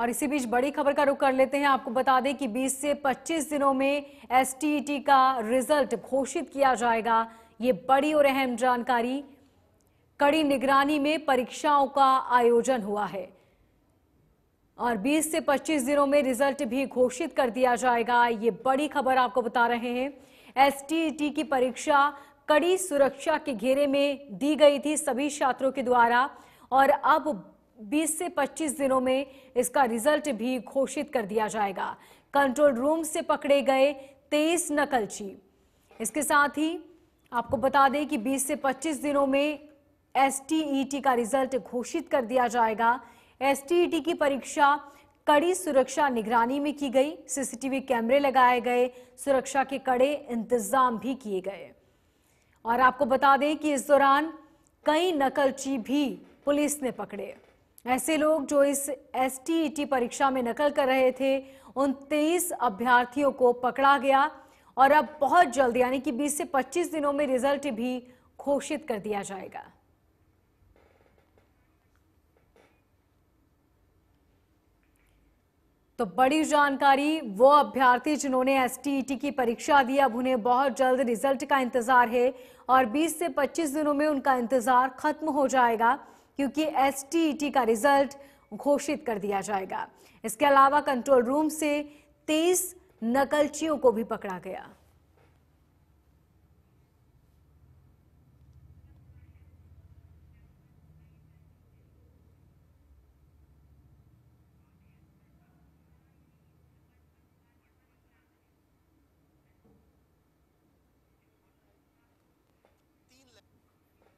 और इसी बीच बड़ी खबर का रुख कर लेते हैं आपको बता दें कि 20 से 25 दिनों में एस e का रिजल्ट घोषित किया जाएगा ये बड़ी और अहम जानकारी कड़ी निगरानी में परीक्षाओं का आयोजन हुआ है और 20 से 25 दिनों में रिजल्ट भी घोषित कर दिया जाएगा ये बड़ी खबर आपको बता रहे हैं एस e की परीक्षा कड़ी सुरक्षा के घेरे में दी गई थी सभी छात्रों के द्वारा और अब 20 से 25 दिनों में इसका रिजल्ट भी घोषित कर दिया जाएगा कंट्रोल रूम से पकड़े गए तेईस नकलची इसके साथ ही आपको बता दें कि 20 से 25 दिनों में एस का रिजल्ट घोषित कर दिया जाएगा एस की परीक्षा कड़ी सुरक्षा निगरानी में की गई सीसीटीवी कैमरे लगाए गए सुरक्षा के कड़े इंतजाम भी किए गए और आपको बता दें कि इस दौरान कई नकलची भी पुलिस ने पकड़े ऐसे लोग जो इस एस e परीक्षा में नकल कर रहे थे उन तेईस अभ्यर्थियों को पकड़ा गया और अब बहुत जल्द यानी कि 20 से 25 दिनों में रिजल्ट भी घोषित कर दिया जाएगा तो बड़ी जानकारी वो अभ्यर्थी जिन्होंने एस e की परीक्षा दी अब उन्हें बहुत जल्द रिजल्ट का इंतजार है और 20 से 25 दिनों में उनका इंतजार खत्म हो जाएगा क्योंकि एस e का रिजल्ट घोषित कर दिया जाएगा इसके अलावा कंट्रोल रूम से तेईस नकलचियों को भी पकड़ा गया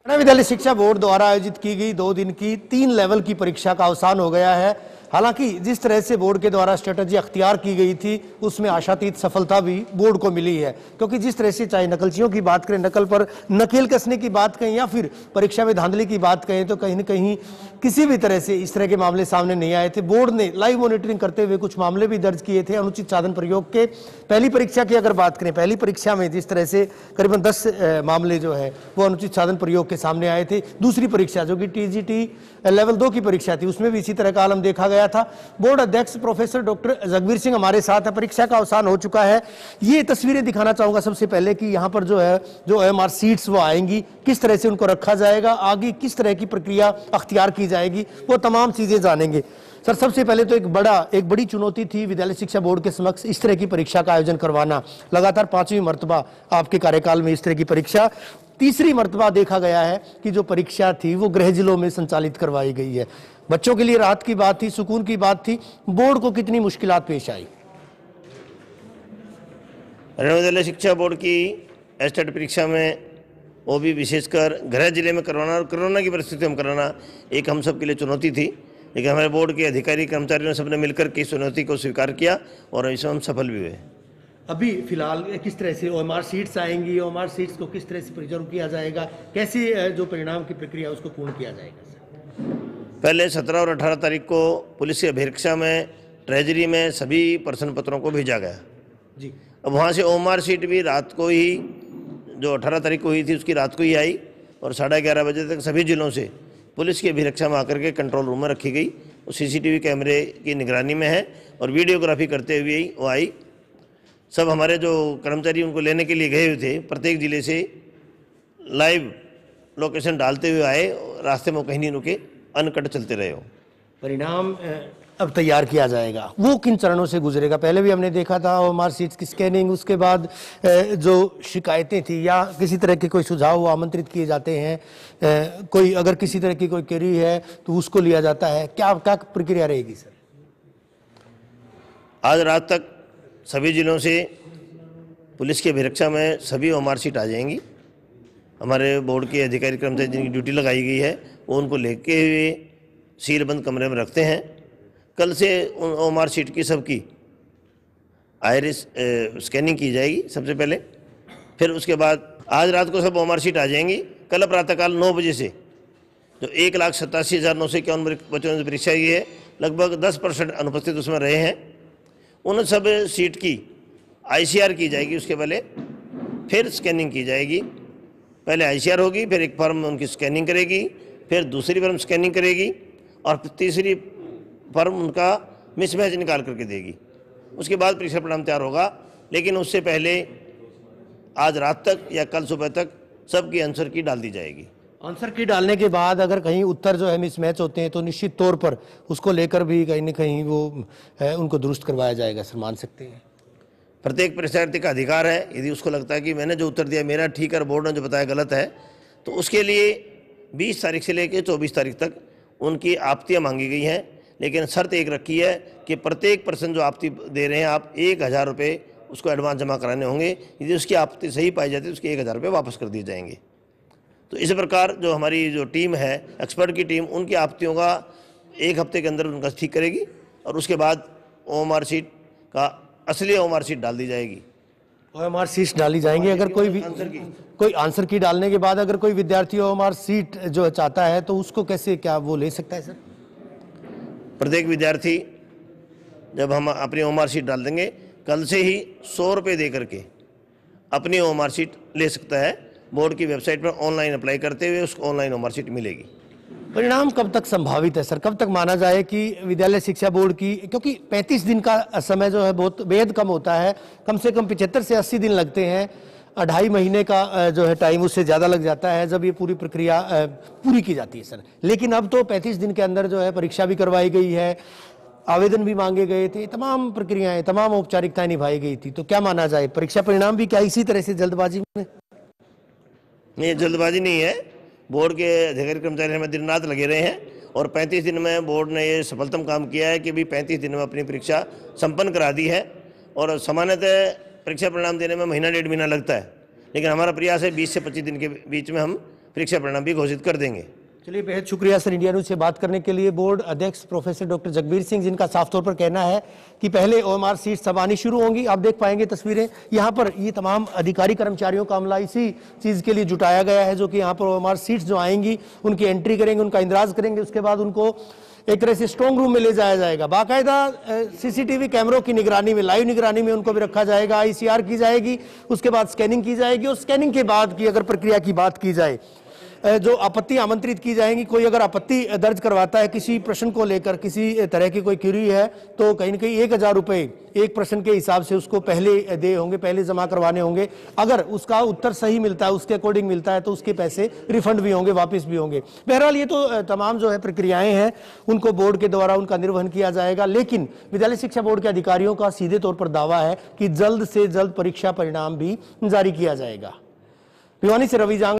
विद्यालय शिक्षा बोर्ड द्वारा आयोजित की गई दो दिन की तीन लेवल की परीक्षा का अवसान हो गया है हालांकि जिस तरह से बोर्ड के द्वारा स्ट्रेटजी अख्तियार की गई थी उसमें आशातीत सफलता भी बोर्ड को मिली है क्योंकि जिस तरह से चाहे नकलचियों की बात करें नकल पर नकेल कसने की बात कहें या फिर परीक्षा में धांधली की बात कहें तो कहीं ना कहीं किसी भी तरह से इस तरह के मामले सामने नहीं आए थे बोर्ड ने लाइव मॉनिटरिंग करते हुए कुछ मामले भी दर्ज किए थे अनुचित साधन प्रयोग के पहली परीक्षा की अगर बात करें पहली परीक्षा में जिस तरह से करीबन दस मामले जो है वो अनुचित साधन प्रयोग के सामने आए थे दूसरी परीक्षा जो कि टी लेवल दो की परीक्षा थी उसमें भी इसी तरह का आलम देखा गया गया था बोर्ड अध्यक्ष प्रोफेसर डॉक्टर जगवीर सिंह हमारे साथ है परीक्षा का अवसान हो चुका है ये तस्वीरें दिखाना चाहूंगा सबसे पहले कि यहाँ पर जो है जो एम आर सीट्स वो आएंगी किस तरह से उनको रखा जाएगा आगे किस तरह की प्रक्रिया अख्तियार की जाएगी वो तमाम चीज़ें जानेंगे सर सबसे पहले तो एक बड़ा एक बड़ी चुनौती थी विद्यालय शिक्षा बोर्ड के समक्ष इस तरह की परीक्षा का आयोजन करवाना लगातार पांचवी मरतबा आपके कार्यकाल में इस तरह की परीक्षा तीसरी मरतबा देखा गया है कि जो परीक्षा थी वो गृह जिलों में संचालित करवाई गई है बच्चों के लिए राहत की बात थी सुकून की बात थी बोर्ड को कितनी मुश्किल पेश आई विद्यालय शिक्षा बोर्ड की एस्टेट परीक्षा में वो भी विशेषकर गृह जिले में करवाना और कोरोना की परिस्थितियों में कराना एक हम सब के लिए चुनौती थी लेकिन हमारे बोर्ड के अधिकारी कर्मचारियों ने सबने मिलकर की चुनौती को स्वीकार किया और इसमें हम सफल भी हुए अभी फिलहाल किस तरह से ओ सीट्स आएंगी ओ सीट्स को किस तरह से प्रिजर्व किया जाएगा कैसे जो परिणाम की प्रक्रिया उसको पूर्ण किया जाएगा पहले 17 और 18 तारीख को पुलिस की अभिरक्षा में ट्रेजरी में सभी प्रश्न पत्रों को भेजा गया जी अब वहाँ से ओम सीट भी रात को ही जो 18 तारीख को हुई थी उसकी रात को ही आई और साढ़े ग्यारह बजे तक सभी ज़िलों से पुलिस की अभिरक्षा में आकर के कंट्रोल रूम में रखी गई और सीसीटीवी कैमरे की निगरानी में है और वीडियोग्राफी करते हुए ही वो आई सब हमारे जो कर्मचारी उनको लेने के लिए गए हुए थे प्रत्येक ज़िले से लाइव लोकेशन डालते हुए आए रास्ते में कहीं नहीं रुके अनकट चलते रहे हो परिणाम अब तैयार किया जाएगा वो किन चरणों से गुजरेगा पहले भी हमने देखा था और सीट की स्कैनिंग उसके बाद जो शिकायतें थी या किसी तरह के कोई सुझाव वो आमंत्रित किए जाते हैं कोई अगर किसी तरह की कोई क्वेरी है तो उसको लिया जाता है क्या क्या प्रक्रिया रहेगी सर आज रात तक सभी जिलों से पुलिस के अभिरक्षा में सभी सीट आ जाएंगी हमारे बोर्ड के अधिकारी कर्मचारी जिनकी ड्यूटी लगाई गई है वो उनको लेके हुए सीलबंद कमरे में रखते हैं कल से ओमार शीट की सबकी आयरिस स्कैनिंग की जाएगी सबसे पहले फिर उसके बाद आज रात को सब ओमार शीट आ जाएंगी कल प्रातःकाल नौ बजे से जो तो एक लाख सतासी हज़ार नौ सौ इक्यावन बच्चों ने परीक्षा की है लगभग दस परसेंट अनुपस्थित उसमें रहे हैं उन सब सीट की आईसीआर की जाएगी उसके पहले फिर स्कैनिंग की जाएगी पहले आईसीआर होगी फिर एक फर्म उनकी स्कैनिंग करेगी फिर दूसरी फर्म स्कैनिंग करेगी और तीसरी फर्म उनका मिसमैच निकाल करके देगी उसके बाद परीक्षा परिणाम तैयार होगा लेकिन उससे पहले आज रात तक या कल सुबह तक सबकी आंसर की डाल दी जाएगी आंसर की डालने के बाद अगर कहीं उत्तर जो है मिसमैच होते हैं तो निश्चित तौर पर उसको लेकर भी कहीं ना कहीं वो है उनको दुरुस्त करवाया जाएगा सर मान सकते हैं प्रत्येक परीक्षार्थी का अधिकार है यदि उसको लगता है कि मैंने जो उत्तर दिया मेरा ठीक है बोर्ड ने जो बताया गलत है तो उसके लिए बीस तारीख से लेकर चौबीस तारीख तक उनकी आपतियाँ मांगी गई हैं लेकिन शर्त एक रखी है कि प्रत्येक पर्सन जो आपत्ति दे रहे हैं आप एक हज़ार रुपये उसको एडवांस जमा कराने होंगे यदि उसकी आपत्ति सही पाई जाती है तो उसके एक हज़ार रुपये वापस कर दिए जाएंगे तो इसी प्रकार जो हमारी जो टीम है एक्सपर्ट की टीम उनकी आपत्तियों का एक हफ्ते के अंदर उनका ठीक करेगी और उसके बाद ओ एम आर सीट का असली ओ एम आर सीट डाल दी जाएगी ओ एम आर सीट डाली जाएंगी अगर कोई भी आंसर की कोई आंसर की डालने के बाद अगर कोई विद्यार्थी ओ एम आर सीट जो चाहता है तो उसको कैसे क्या वो ले सकता है सर प्रत्येक विद्यार्थी जब हम अपनी ओम शीट डाल देंगे कल से ही सौ रुपये दे करके अपनी ओम शीट ले सकता है बोर्ड की वेबसाइट पर ऑनलाइन अप्लाई करते हुए उसको ऑनलाइन ओम शीट मिलेगी परिणाम कब तक संभावित है सर कब तक माना जाए कि विद्यालय शिक्षा बोर्ड की क्योंकि 35 दिन का समय जो है बहुत बेहद कम होता है कम से कम 75 से 80 दिन लगते हैं ढाई महीने का जो है टाइम उससे ज़्यादा लग जाता है जब ये पूरी प्रक्रिया पूरी की जाती है सर लेकिन अब तो पैंतीस दिन के अंदर जो है परीक्षा भी करवाई गई है आवेदन भी मांगे गए थे तमाम प्रक्रियाएं तमाम औपचारिकताएं निभाई गई थी तो क्या माना जाए परीक्षा परिणाम भी क्या इसी तरह से जल्दबाजी में नहीं जल्दबाजी नहीं है बोर्ड के अधिकारी कर्मचारी हमें दिन रात लगे रहे हैं और 35 दिन में बोर्ड ने ये सफलतम काम किया है कि भी 35 दिन में अपनी परीक्षा संपन्न करा दी है और सामान्यतः परीक्षा परिणाम देने में महीना डेढ़ महीना लगता है लेकिन हमारा प्रयास है बीस से पच्चीस दिन के बीच में हम परीक्षा परिणाम भी घोषित कर देंगे चलिए बेहद शुक्रिया सर इंडिया न्यूज से बात करने के लिए बोर्ड अध्यक्ष प्रोफेसर डॉक्टर जगबीर सिंह जिनका साफ तौर पर कहना है कि पहले ओएमआर सीट सब आनी शुरू होंगी आप देख पाएंगे तस्वीरें यहाँ पर ये तमाम अधिकारी कर्मचारियों का अमला इसी चीज़ के लिए जुटाया गया है जो कि यहाँ पर ओएमआर सीट्स जो आएंगी उनकी एंट्री करेंगे उनका इंदराज करेंगे उसके बाद उनको एक तरह से स्ट्रॉन्ग रूम में ले जाया जाएगा बाकायदा सीसीटीवी कैमरों की निगरानी में लाइव निगरानी में उनको भी रखा जाएगा आईसीआर की जाएगी उसके बाद स्कैनिंग की जाएगी और स्कैनिंग के बाद की अगर प्रक्रिया की बात की जाए जो आपत्ति आमंत्रित की जाएंगी कोई अगर आपत्ति दर्ज करवाता है किसी प्रश्न को लेकर किसी तरह की कोई क्यूरी है तो कहीं ना कहीं एक हज़ार रुपये एक प्रश्न के हिसाब से उसको पहले दे होंगे पहले जमा करवाने होंगे अगर उसका उत्तर सही मिलता है उसके अकॉर्डिंग मिलता है तो उसके पैसे रिफंड भी होंगे वापस भी होंगे बहरहाल ये तो तमाम जो है प्रक्रियाएं हैं उनको बोर्ड के द्वारा उनका निर्वहन किया जाएगा लेकिन विद्यालय शिक्षा बोर्ड के अधिकारियों का सीधे तौर पर दावा है कि जल्द से जल्द परीक्षा परिणाम भी जारी किया जाएगा भिवानी से रवि जांग